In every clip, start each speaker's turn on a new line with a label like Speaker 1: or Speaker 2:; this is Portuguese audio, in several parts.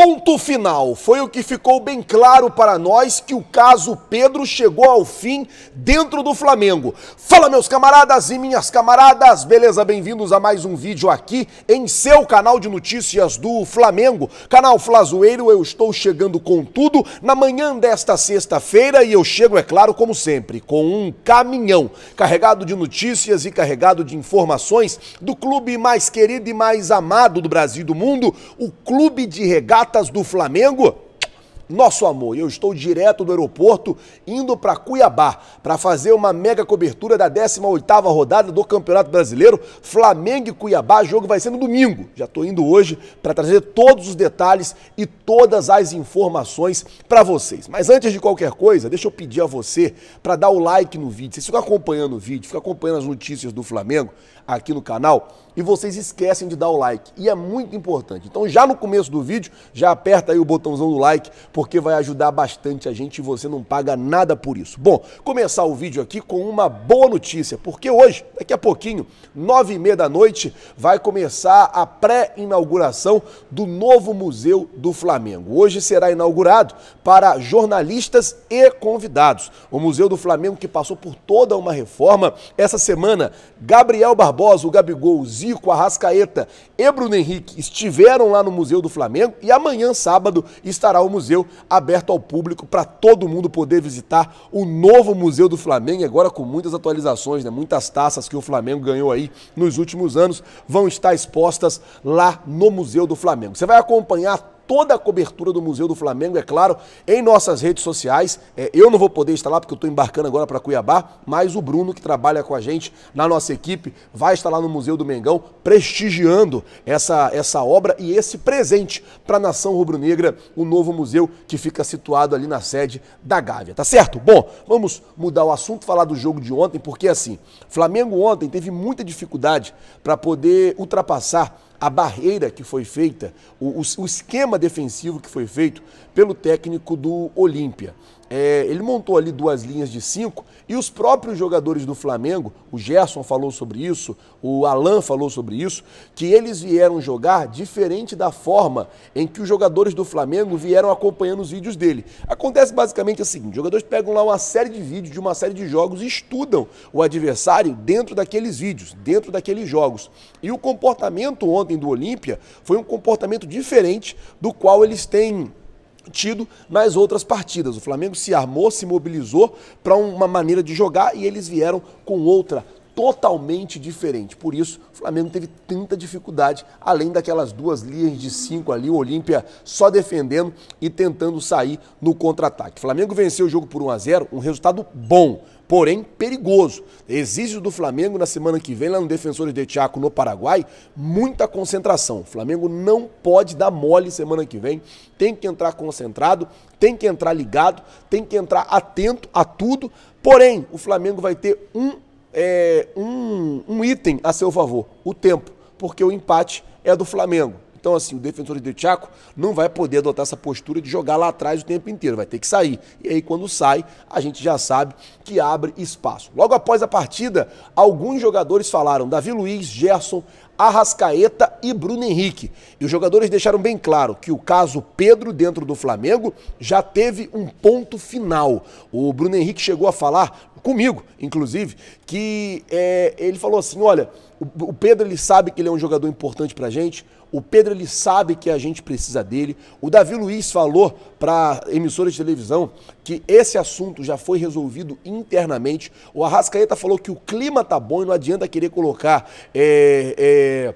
Speaker 1: Ponto final. Foi o que ficou bem claro para nós que o caso Pedro chegou ao fim dentro do Flamengo. Fala, meus camaradas e minhas camaradas, beleza? Bem-vindos a mais um vídeo aqui em seu canal de notícias do Flamengo, canal Flazoeiro. Eu estou chegando com tudo na manhã desta sexta-feira e eu chego, é claro, como sempre, com um caminhão carregado de notícias e carregado de informações do clube mais querido e mais amado do Brasil e do mundo, o Clube de regatas atletas do Flamengo nosso amor, eu estou direto do aeroporto indo para Cuiabá para fazer uma mega cobertura da 18ª rodada do Campeonato Brasileiro, Flamengo e Cuiabá, jogo vai ser no domingo. Já estou indo hoje para trazer todos os detalhes e todas as informações para vocês. Mas antes de qualquer coisa, deixa eu pedir a você para dar o like no vídeo. Vocês ficam acompanhando o vídeo, ficam acompanhando as notícias do Flamengo aqui no canal e vocês esquecem de dar o like. E é muito importante. Então já no começo do vídeo, já aperta aí o botãozão do like porque vai ajudar bastante a gente e você não paga nada por isso. Bom, começar o vídeo aqui com uma boa notícia, porque hoje, daqui a pouquinho, nove e meia da noite, vai começar a pré-inauguração do novo Museu do Flamengo. Hoje será inaugurado para jornalistas e convidados. O Museu do Flamengo que passou por toda uma reforma. Essa semana, Gabriel Barbosa, o Gabigol, Zico, Rascaeta e Bruno Henrique estiveram lá no Museu do Flamengo e amanhã, sábado, estará o museu aberto ao público para todo mundo poder visitar o novo Museu do Flamengo, agora com muitas atualizações, né? muitas taças que o Flamengo ganhou aí nos últimos anos vão estar expostas lá no Museu do Flamengo. Você vai acompanhar toda a cobertura do Museu do Flamengo, é claro, em nossas redes sociais. É, eu não vou poder estar lá porque eu estou embarcando agora para Cuiabá, mas o Bruno, que trabalha com a gente na nossa equipe, vai estar lá no Museu do Mengão prestigiando essa, essa obra e esse presente para a nação rubro-negra, o novo museu que fica situado ali na sede da Gávea, tá certo? Bom, vamos mudar o assunto, falar do jogo de ontem, porque assim, Flamengo ontem teve muita dificuldade para poder ultrapassar a barreira que foi feita, o, o esquema defensivo que foi feito pelo técnico do Olímpia é, ele montou ali duas linhas de cinco e os próprios jogadores do Flamengo, o Gerson falou sobre isso, o Alan falou sobre isso, que eles vieram jogar diferente da forma em que os jogadores do Flamengo vieram acompanhando os vídeos dele. Acontece basicamente o assim, seguinte: os jogadores pegam lá uma série de vídeos de uma série de jogos e estudam o adversário dentro daqueles vídeos, dentro daqueles jogos. E o comportamento ontem do Olímpia foi um comportamento diferente do qual eles têm tido nas outras partidas. O Flamengo se armou, se mobilizou para uma maneira de jogar e eles vieram com outra totalmente diferente. Por isso, o Flamengo teve tanta dificuldade, além daquelas duas linhas de cinco ali, o Olímpia só defendendo e tentando sair no contra-ataque. O Flamengo venceu o jogo por 1 a 0, um resultado bom, porém perigoso. Exige do Flamengo na semana que vem, lá no Defensores de Tiaco, no Paraguai, muita concentração. O Flamengo não pode dar mole semana que vem, tem que entrar concentrado, tem que entrar ligado, tem que entrar atento a tudo. Porém, o Flamengo vai ter um, é, um, um item a seu favor: o tempo, porque o empate é do Flamengo. Então, assim, o defensor de Tchaco não vai poder adotar essa postura de jogar lá atrás o tempo inteiro, vai ter que sair. E aí, quando sai, a gente já sabe que abre espaço. Logo após a partida, alguns jogadores falaram: Davi Luiz, Gerson, Arrascaeta e Bruno Henrique. E os jogadores deixaram bem claro que o caso Pedro dentro do Flamengo já teve um ponto final. O Bruno Henrique chegou a falar comigo, inclusive, que é, ele falou assim: olha, o, o Pedro ele sabe que ele é um jogador importante pra gente, o Pedro ele sabe que a gente precisa dele. O Davi Luiz falou para emissora de televisão que esse assunto já foi resolvido internamente. O Arrascaeta falou que o clima tá bom e não adianta querer colocar. É, é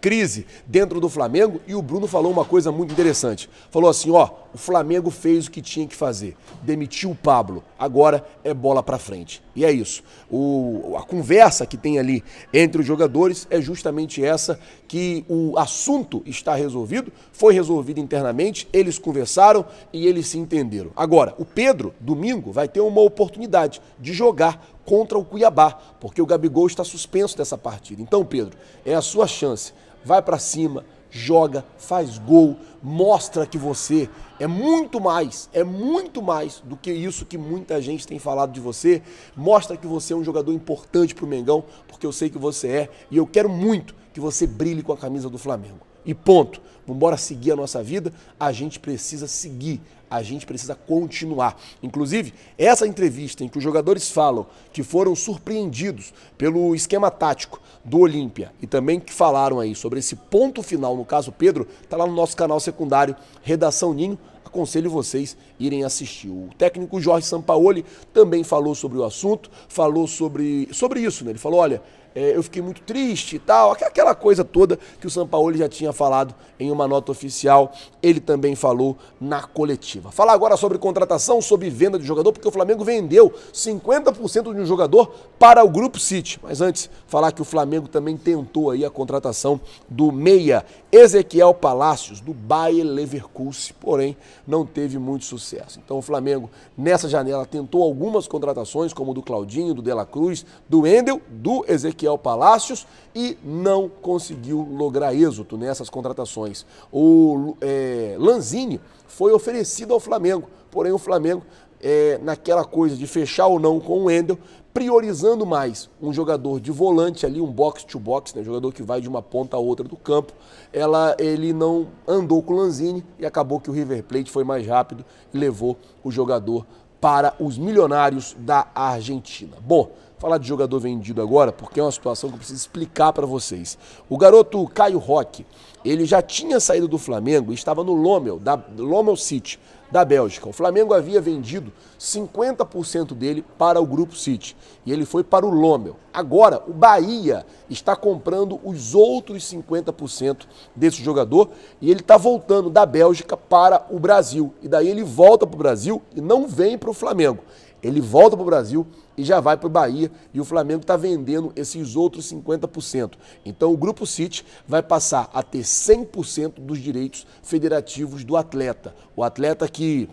Speaker 1: crise dentro do Flamengo e o Bruno falou uma coisa muito interessante. Falou assim, ó, o Flamengo fez o que tinha que fazer, demitiu o Pablo, agora é bola para frente. E é isso. O, a conversa que tem ali entre os jogadores é justamente essa que o assunto está resolvido, foi resolvido internamente, eles conversaram e eles se entenderam. Agora, o Pedro domingo vai ter uma oportunidade de jogar contra o Cuiabá, porque o Gabigol está suspenso dessa partida. Então, Pedro, é a sua chance. Vai para cima, joga, faz gol, mostra que você é muito mais, é muito mais do que isso que muita gente tem falado de você. Mostra que você é um jogador importante para o Mengão, porque eu sei que você é e eu quero muito que você brilhe com a camisa do Flamengo. E ponto. Vamos seguir a nossa vida. A gente precisa seguir a gente precisa continuar. Inclusive, essa entrevista em que os jogadores falam que foram surpreendidos pelo esquema tático do Olímpia e também que falaram aí sobre esse ponto final, no caso Pedro, está lá no nosso canal secundário Redação Ninho. Aconselho vocês irem assistir. O técnico Jorge Sampaoli também falou sobre o assunto, falou sobre, sobre isso, né? Ele falou: olha, é, eu fiquei muito triste e tal. Aquela coisa toda que o Sampaoli já tinha falado em uma nota oficial, ele também falou na coletiva. Falar agora sobre contratação, sobre venda de jogador, porque o Flamengo vendeu 50% de um jogador para o Grupo City. Mas antes, falar que o Flamengo também tentou aí a contratação do meia Ezequiel Palácios, do Bayer Leverkusen, porém não teve muito sucesso. Então o Flamengo, nessa janela, tentou algumas contratações, como do Claudinho, do Dela Cruz, do Endel, do Ezequiel Ezequiel Palácios e não conseguiu lograr êxito nessas contratações. O é, Lanzini foi oferecido ao Flamengo, porém o Flamengo, é, naquela coisa de fechar ou não com o Wendel, priorizando mais um jogador de volante ali, um box-to-box, né, jogador que vai de uma ponta a outra do campo, ela, ele não andou com o Lanzini e acabou que o River Plate foi mais rápido e levou o jogador para os milionários da Argentina. Bom, falar de jogador vendido agora, porque é uma situação que eu preciso explicar para vocês. O garoto Caio Roque, ele já tinha saído do Flamengo e estava no Lommel, da Lommel City, da Bélgica. O Flamengo havia vendido 50% dele para o Grupo City e ele foi para o Lommel. Agora, o Bahia está comprando os outros 50% desse jogador e ele está voltando da Bélgica para o Brasil. E daí ele volta para o Brasil e não vem para o Flamengo. Ele volta para o Brasil e já vai para o Bahia e o Flamengo está vendendo esses outros 50%. Então o Grupo City vai passar a ter 100% dos direitos federativos do atleta. O atleta que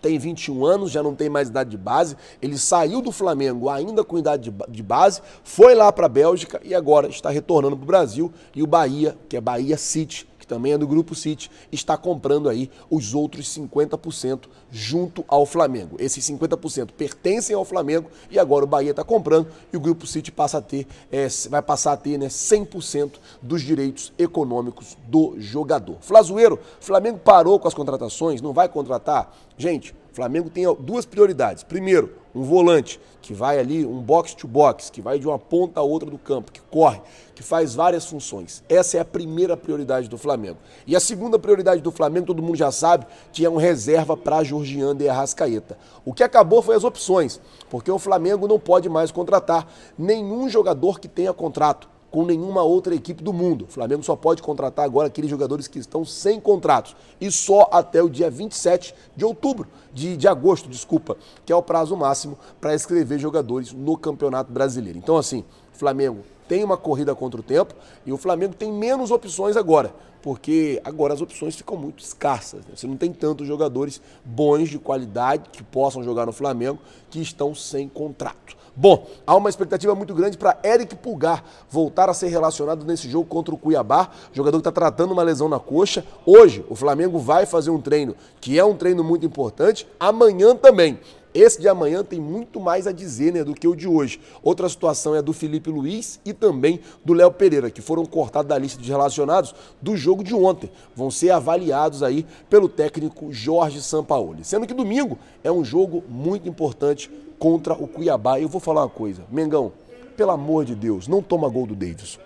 Speaker 1: tem 21 anos, já não tem mais idade de base. Ele saiu do Flamengo ainda com idade de base, foi lá para a Bélgica e agora está retornando para o Brasil. E o Bahia, que é Bahia City, também é do Grupo City, está comprando aí os outros 50% junto ao Flamengo. Esses 50% pertencem ao Flamengo e agora o Bahia está comprando e o Grupo City passa a ter, é, vai passar a ter né, 100% dos direitos econômicos do jogador. Flazueiro, Flamengo parou com as contratações, não vai contratar? Gente, o Flamengo tem duas prioridades. Primeiro, um volante que vai ali, um box-to-box, que vai de uma ponta a outra do campo, que corre, que faz várias funções. Essa é a primeira prioridade do Flamengo. E a segunda prioridade do Flamengo, todo mundo já sabe, que é um reserva para Jorgianda e Arrascaeta. O que acabou foi as opções, porque o Flamengo não pode mais contratar nenhum jogador que tenha contrato com nenhuma outra equipe do mundo. O Flamengo só pode contratar agora aqueles jogadores que estão sem contratos e só até o dia 27 de outubro, de, de agosto, desculpa, que é o prazo máximo para escrever jogadores no Campeonato Brasileiro. Então, assim, Flamengo tem uma corrida contra o tempo e o Flamengo tem menos opções agora, porque agora as opções ficam muito escassas. Né? Você não tem tantos jogadores bons de qualidade que possam jogar no Flamengo que estão sem contrato. Bom, há uma expectativa muito grande para Eric Pulgar voltar a ser relacionado nesse jogo contra o Cuiabá, jogador que está tratando uma lesão na coxa. Hoje, o Flamengo vai fazer um treino que é um treino muito importante, amanhã também. Esse de amanhã tem muito mais a dizer né, do que o de hoje. Outra situação é a do Felipe Luiz e também do Léo Pereira, que foram cortados da lista de relacionados do jogo de ontem. Vão ser avaliados aí pelo técnico Jorge Sampaoli. Sendo que domingo é um jogo muito importante contra o Cuiabá. Eu vou falar uma coisa, Mengão, pelo amor de Deus, não toma gol do Davis.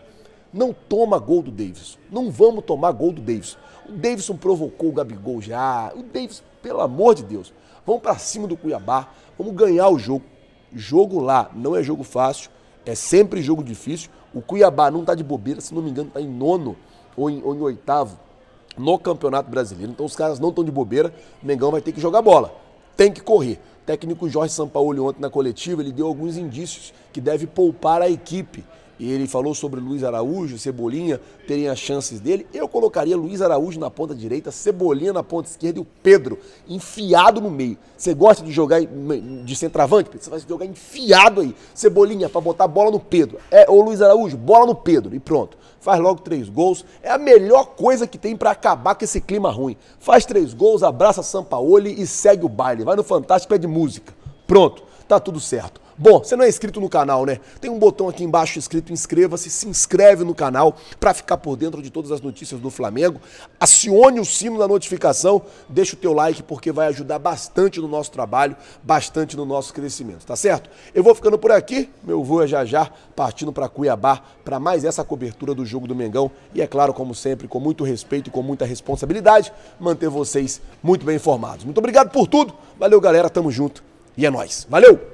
Speaker 1: Não toma gol do Davis. Não vamos tomar gol do Davis. O Davidson provocou o Gabigol já. O Davis, pelo amor de Deus. Vamos para cima do Cuiabá, vamos ganhar o jogo. Jogo lá não é jogo fácil, é sempre jogo difícil. O Cuiabá não está de bobeira, se não me engano, está em nono ou em, ou em oitavo no Campeonato Brasileiro. Então os caras não estão de bobeira, o Mengão vai ter que jogar bola, tem que correr. O técnico Jorge Sampaoli ontem na coletiva, ele deu alguns indícios que deve poupar a equipe e ele falou sobre Luiz Araújo, Cebolinha terem as chances dele, eu colocaria Luiz Araújo na ponta direita, Cebolinha na ponta esquerda e o Pedro enfiado no meio. Você gosta de jogar de centroavante? Você vai jogar enfiado aí. Cebolinha para botar bola no Pedro. É, ou Luiz Araújo, bola no Pedro e pronto. Faz logo três gols. É a melhor coisa que tem para acabar com esse clima ruim. Faz três gols, abraça Sampaoli e segue o baile. Vai no Fantástico, pede é de música. Pronto, tá tudo certo. Bom, você não é inscrito no canal, né? Tem um botão aqui embaixo escrito inscreva-se, se inscreve no canal para ficar por dentro de todas as notícias do Flamengo. Acione o sino da notificação, deixa o teu like porque vai ajudar bastante no nosso trabalho, bastante no nosso crescimento, tá certo? Eu vou ficando por aqui, meu voo é já já, partindo para Cuiabá para mais essa cobertura do jogo do Mengão e é claro, como sempre, com muito respeito e com muita responsabilidade, manter vocês muito bem informados. Muito obrigado por tudo. Valeu, galera, tamo junto e é nós. Valeu.